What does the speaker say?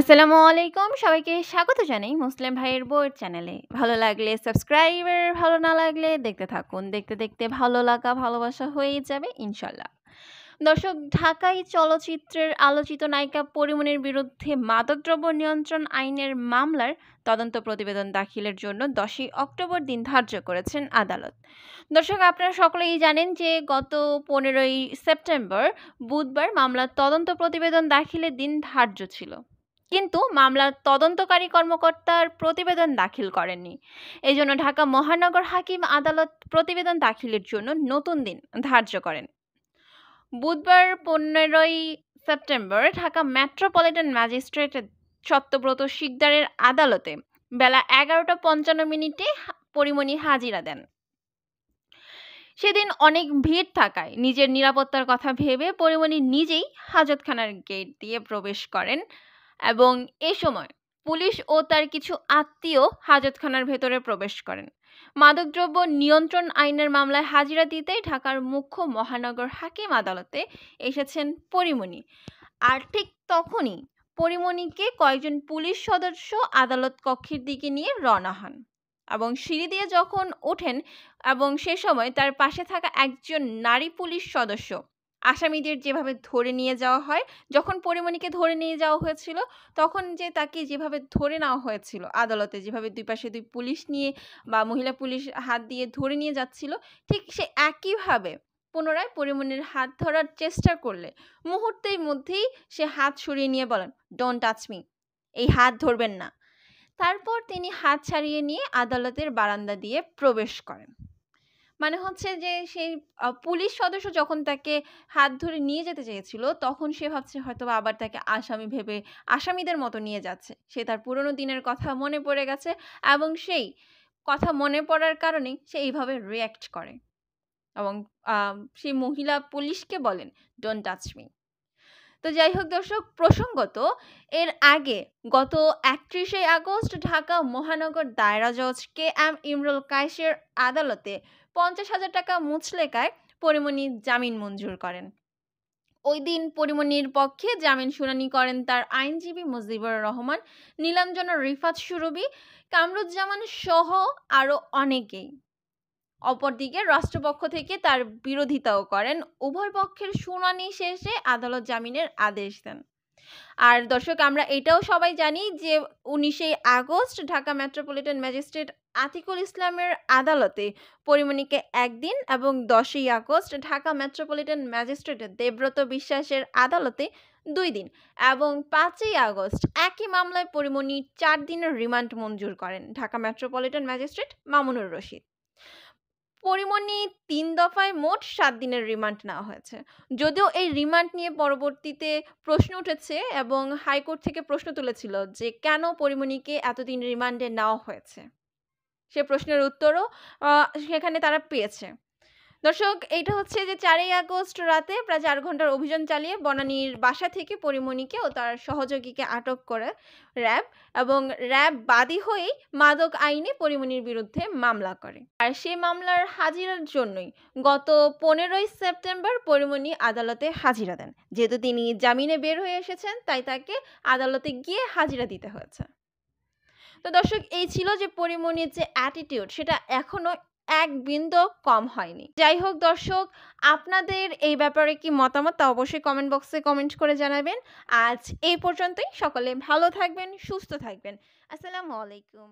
আসসালামু আলাইকুম সবাইকে স্বাগত জানাই মুসলিম ভাইয়ের বইয়ের চ্যানেলে ভালো লাগলে সাবস্ক্রাইবার ভালো না লাগলে দেখতে থাকুন দেখতে দেখতে ভালো লাগা ভালোবাসা হয়েই যাবে ইনশাল্লাহ দর্শক ঢাকাই চলচ্চিত্রের আলোচিত নায়িকা পরিমণের বিরুদ্ধে মাদকদ্রব্য নিয়ন্ত্রণ আইনের মামলার তদন্ত প্রতিবেদন দাখিলের জন্য দশই অক্টোবর দিন ধার্য করেছেন আদালত দর্শক আপনারা সকলেই জানেন যে গত পনেরোই সেপ্টেম্বর বুধবার মামলার তদন্ত প্রতিবেদন দাখিলের দিন ধার্য ছিল কিন্তু মামলার তদন্তকারী কর্মকর্তার প্রতিবেদন দাখিল করেননি এই জন্য ঢাকা মহানগর হাকিম আদালত প্রতিবেদন দাখিলের জন্য নতুন দিন ধার্য করেন বুধবার পনেরোই September Dhaka metropolitan magistrate Satyabrata শিকদারের আদালতে বেলা এগারোটা পঞ্চান্ন মিনিটে পরিমণি হাজিরা দেন সেদিন অনেক ভিড় থাকায় নিজের নিরাপত্তার কথা ভেবে পরিমণি নিজেই হাজতখানার গেট দিয়ে প্রবেশ করেন এবং এ সময় পুলিশ ও তার কিছু আত্মীয় হাজতখানার ভেতরে প্রবেশ করেন মাদকদ্রব্য নিয়ন্ত্রণ আইনের মামলায় হাজিরা দিতেই ঢাকার মুখ্য মহানগর হাকিম আদালতে এসেছেন পরিমণি আর ঠিক তখনই পরিমণিকে কয়েকজন পুলিশ সদস্য আদালত কক্ষের দিকে নিয়ে রওনা হন এবং সিঁড়ি দিয়ে যখন ওঠেন এবং সে সময় তার পাশে থাকা একজন নারী পুলিশ সদস্য আসামিদের যেভাবে ধরে নিয়ে যাওয়া হয় যখন পরিমণিকে ধরে নিয়ে যাওয়া হয়েছিল তখন যে তাকে যেভাবে ধরে নেওয়া হয়েছিল আদালতে যেভাবে দুই পাশে দুই পুলিশ নিয়ে বা মহিলা পুলিশ হাত দিয়ে ধরে নিয়ে যাচ্ছিল ঠিক সে একইভাবে পুনরায় পরিমণির হাত ধরার চেষ্টা করলে মুহূর্তের মধ্যেই সে হাত সরিয়ে নিয়ে বলেন ডোন্ট টাচ মি এই হাত ধরবেন না তারপর তিনি হাত ছাড়িয়ে নিয়ে আদালতের বারান্দা দিয়ে প্রবেশ করেন মানে হচ্ছে যে সেই পুলিশ সদস্য যখন তাকে হাত ধরে নিয়ে যেতে চেয়েছিল, তখন সে ভাবছে হয়তো আবার তাকে আসামি ভেবে আসামিদের মতো নিয়ে যাচ্ছে। সে তার পুরনো দিনের কথা মনে পড়ে গেছে এবং সেই কথা মনে পড়ার কারণেই সে এইভাবে রিয়্যাক্ট করে। এবং সেই মহিলা পুলিশকে বলেন, ডোন্ট টাচ মি তো যাই হোক দর্শক প্রসঙ্গত এর আগে গত একত্রিশে আগস্ট ঢাকা মহানগর দায়রা জজ কে এম ইমরুল কায়েসের আদালতে পঞ্চাশ হাজার টাকা মুচলেকায় পরিমণি জামিন মঞ্জুর করেন ওই দিন পরিমণির পক্ষে জামিন শুনানি করেন তার আইনজীবী মুজিবুর রহমান নীলাঞ্জন রিফাত সুরবি কামরুজ্জামান সহ আরও অনেকেই অপরদিকে রাষ্ট্রপক্ষ থেকে তার বিরোধিতাও করেন উভয় পক্ষের শুনানি শেষে আদালত জামিনের আদেশ দেন আর দর্শক আমরা এটাও সবাই জানি যে উনিশে August Dhaka metropolitan magistrate Atiqul ইসলামের আদালতে পরিমণিকে একদিন এবং দশই August Dhaka metropolitan magistrate Debabrata বিশ্বাসের আদালতে দুই দিন এবং পাঁচই আগস্ট একই মামলায় পরিমণি চার দিনের রিমান্ড মঞ্জুর করেন ঢাকা মেট্রোপলিটন ম্যাজিস্ট্রেট মামুনুর রশিদ পরিমণি তিন দফায় মোট সাত দিনের রিমান্ড নেওয়া হয়েছে যদিও এই রিমান্ড নিয়ে পরবর্তীতে প্রশ্ন উঠেছে এবং হাইকোর্ট থেকে প্রশ্ন তুলেছিল যে কেন পরিমণিকে এতদিন রিমান্ডে নেওয়া হয়েছে সে প্রশ্নের উত্তরও সেখানে তারা পেয়েছে দর্শক এটা হচ্ছে যে চারই আগস্ট রাতে প্রায় চার ঘন্টার অভিযান চালিয়ে বনানীর বাসা থেকে পরিমণিকে ও তার সহযোগীকে আটক করে র্যাব এবং র্যাব বাদী হয়েই মাদক আইনে পরিমণির বিরুদ্ধে মামলা করে আর সেই মামলার হাজিরার জন্যই গত পনেরোই সেপ্টেম্বর পরিমণি আদালতে হাজিরা দেন যেহেতু তিনি জামিনে বের হয়ে এসেছেন তাই তাকে আদালতে গিয়ে হাজিরা দিতে হয়েছে তো দর্শক এই ছিল যে পরিমণির যে অ্যাটিটিউড সেটা এখনও এক বিন্দু কম হয়নি যাই হোক দর্শক আপনাদের এই ব্যাপারে কি মতামত তা অবশ্যই কমেন্ট বক্সে কমেন্ট করে জানাবেন আজ এই পর্যন্তই সকলে ভালো থাকবেন সুস্থ থাকবেন আসসালামু আলাইকুম